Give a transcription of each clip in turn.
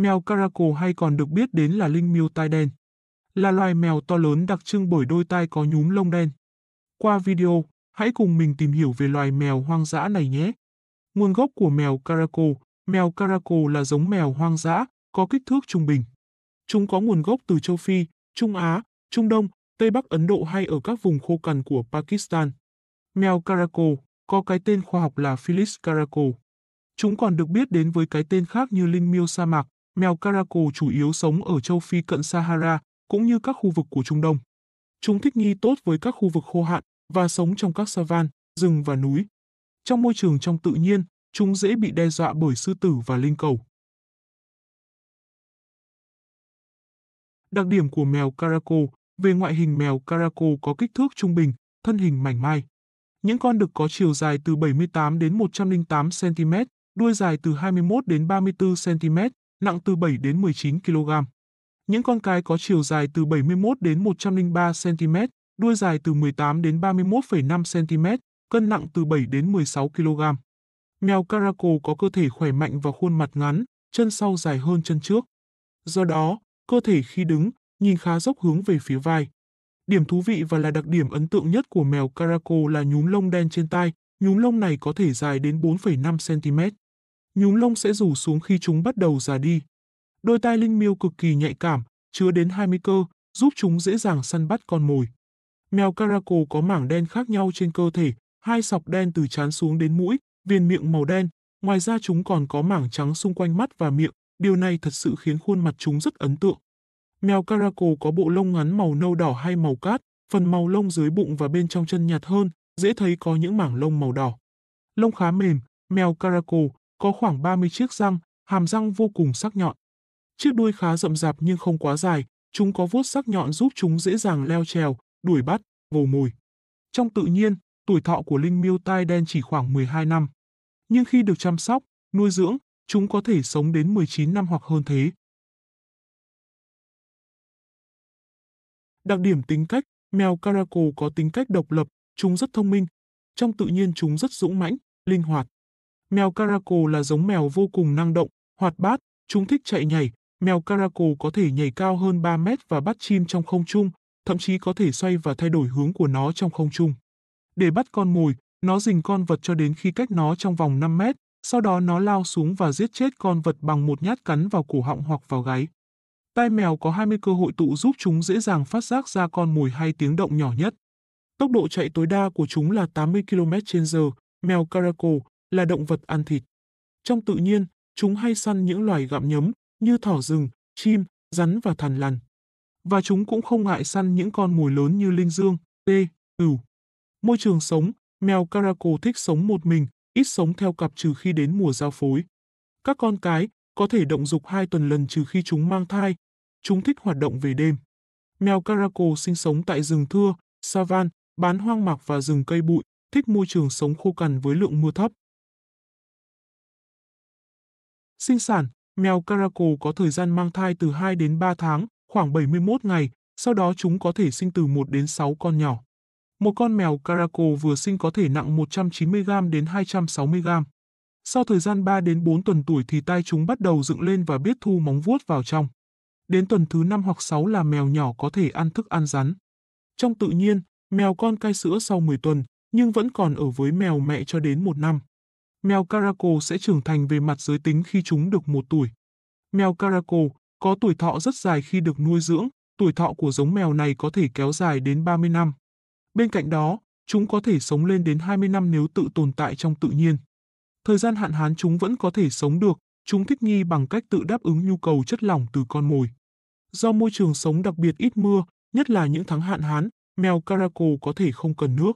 Mèo caraco hay còn được biết đến là linh miêu tai đen, là loài mèo to lớn đặc trưng bởi đôi tai có nhúm lông đen. Qua video, hãy cùng mình tìm hiểu về loài mèo hoang dã này nhé. Nguồn gốc của mèo caraco, mèo caraco là giống mèo hoang dã, có kích thước trung bình. Chúng có nguồn gốc từ châu Phi, Trung Á, Trung Đông, Tây Bắc Ấn Độ hay ở các vùng khô cằn của Pakistan. Mèo caraco có cái tên khoa học là Felis caraco. Chúng còn được biết đến với cái tên khác như linh miêu sa mạc, Mèo caraco chủ yếu sống ở châu Phi cận Sahara, cũng như các khu vực của Trung Đông. Chúng thích nghi tốt với các khu vực khô hạn và sống trong các savan, rừng và núi. Trong môi trường trong tự nhiên, chúng dễ bị đe dọa bởi sư tử và linh cầu. Đặc điểm của mèo caraco về ngoại hình mèo caraco có kích thước trung bình, thân hình mảnh mai. Những con đực có chiều dài từ 78 đến 108 cm, đuôi dài từ 21 đến 34 cm, nặng từ 7 đến 19 kg. Những con cái có chiều dài từ 71 đến 103 cm, đuôi dài từ 18 đến 31,5 cm, cân nặng từ 7 đến 16 kg. Mèo Caraco có cơ thể khỏe mạnh và khuôn mặt ngắn, chân sau dài hơn chân trước. Do đó, cơ thể khi đứng, nhìn khá dốc hướng về phía vai. Điểm thú vị và là đặc điểm ấn tượng nhất của mèo Caraco là nhúm lông đen trên tai, nhúm lông này có thể dài đến 4,5 cm nhúm lông sẽ rủ xuống khi chúng bắt đầu già đi. Đôi tai linh miêu cực kỳ nhạy cảm, chứa đến 20 cơ, giúp chúng dễ dàng săn bắt con mồi. Mèo caraco có mảng đen khác nhau trên cơ thể, hai sọc đen từ trán xuống đến mũi, viền miệng màu đen, ngoài ra chúng còn có mảng trắng xung quanh mắt và miệng, điều này thật sự khiến khuôn mặt chúng rất ấn tượng. Mèo caraco có bộ lông ngắn màu nâu đỏ hay màu cát, phần màu lông dưới bụng và bên trong chân nhạt hơn, dễ thấy có những mảng lông màu đỏ. Lông khá mềm, mèo caraco có khoảng 30 chiếc răng, hàm răng vô cùng sắc nhọn. Chiếc đuôi khá rậm rạp nhưng không quá dài, chúng có vuốt sắc nhọn giúp chúng dễ dàng leo trèo, đuổi bắt, vồ mồi. Trong tự nhiên, tuổi thọ của linh miêu tai đen chỉ khoảng 12 năm. Nhưng khi được chăm sóc, nuôi dưỡng, chúng có thể sống đến 19 năm hoặc hơn thế. Đặc điểm tính cách, mèo caraco có tính cách độc lập, chúng rất thông minh. Trong tự nhiên chúng rất dũng mãnh, linh hoạt. Mèo Caraco là giống mèo vô cùng năng động, hoạt bát, chúng thích chạy nhảy. Mèo Caraco có thể nhảy cao hơn 3 mét và bắt chim trong không trung, thậm chí có thể xoay và thay đổi hướng của nó trong không trung. Để bắt con mồi, nó dình con vật cho đến khi cách nó trong vòng 5 mét, sau đó nó lao xuống và giết chết con vật bằng một nhát cắn vào cổ họng hoặc vào gáy. Tai mèo có 20 cơ hội tụ giúp chúng dễ dàng phát giác ra con mồi hay tiếng động nhỏ nhất. Tốc độ chạy tối đa của chúng là 80 km/h. Mèo Caraco, là động vật ăn thịt. Trong tự nhiên, chúng hay săn những loài gặm nhấm như thỏ rừng, chim, rắn và thằn lằn. Và chúng cũng không ngại săn những con mồi lớn như linh dương, tê, ửu. Môi trường sống, mèo caraco thích sống một mình, ít sống theo cặp trừ khi đến mùa giao phối. Các con cái có thể động dục hai tuần lần trừ khi chúng mang thai. Chúng thích hoạt động về đêm. Mèo caraco sinh sống tại rừng thưa, savan, bán hoang mạc và rừng cây bụi, thích môi trường sống khô cằn với lượng mưa thấp. Sinh sản, mèo caraco có thời gian mang thai từ 2 đến 3 tháng, khoảng 71 ngày, sau đó chúng có thể sinh từ 1 đến 6 con nhỏ. Một con mèo caraco vừa sinh có thể nặng 190g đến 260g. Sau thời gian 3 đến 4 tuần tuổi thì tai chúng bắt đầu dựng lên và biết thu móng vuốt vào trong. Đến tuần thứ 5 hoặc 6 là mèo nhỏ có thể ăn thức ăn rắn. Trong tự nhiên, mèo con cai sữa sau 10 tuần, nhưng vẫn còn ở với mèo mẹ cho đến 1 năm. Mèo Caraco sẽ trưởng thành về mặt giới tính khi chúng được một tuổi. Mèo Caraco có tuổi thọ rất dài khi được nuôi dưỡng, tuổi thọ của giống mèo này có thể kéo dài đến 30 năm. Bên cạnh đó, chúng có thể sống lên đến 20 năm nếu tự tồn tại trong tự nhiên. Thời gian hạn hán chúng vẫn có thể sống được, chúng thích nghi bằng cách tự đáp ứng nhu cầu chất lỏng từ con mồi. Do môi trường sống đặc biệt ít mưa, nhất là những tháng hạn hán, mèo Caraco có thể không cần nước.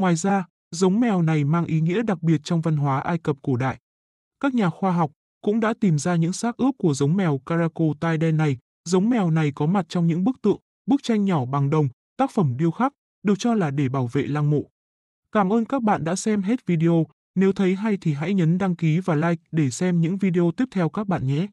Ngoài ra, giống mèo này mang ý nghĩa đặc biệt trong văn hóa Ai Cập cổ đại. Các nhà khoa học cũng đã tìm ra những xác ướp của giống mèo Caraco tai đen này. Giống mèo này có mặt trong những bức tượng, bức tranh nhỏ bằng đồng, tác phẩm điêu khắc, được cho là để bảo vệ lăng mộ. Cảm ơn các bạn đã xem hết video. Nếu thấy hay thì hãy nhấn đăng ký và like để xem những video tiếp theo các bạn nhé.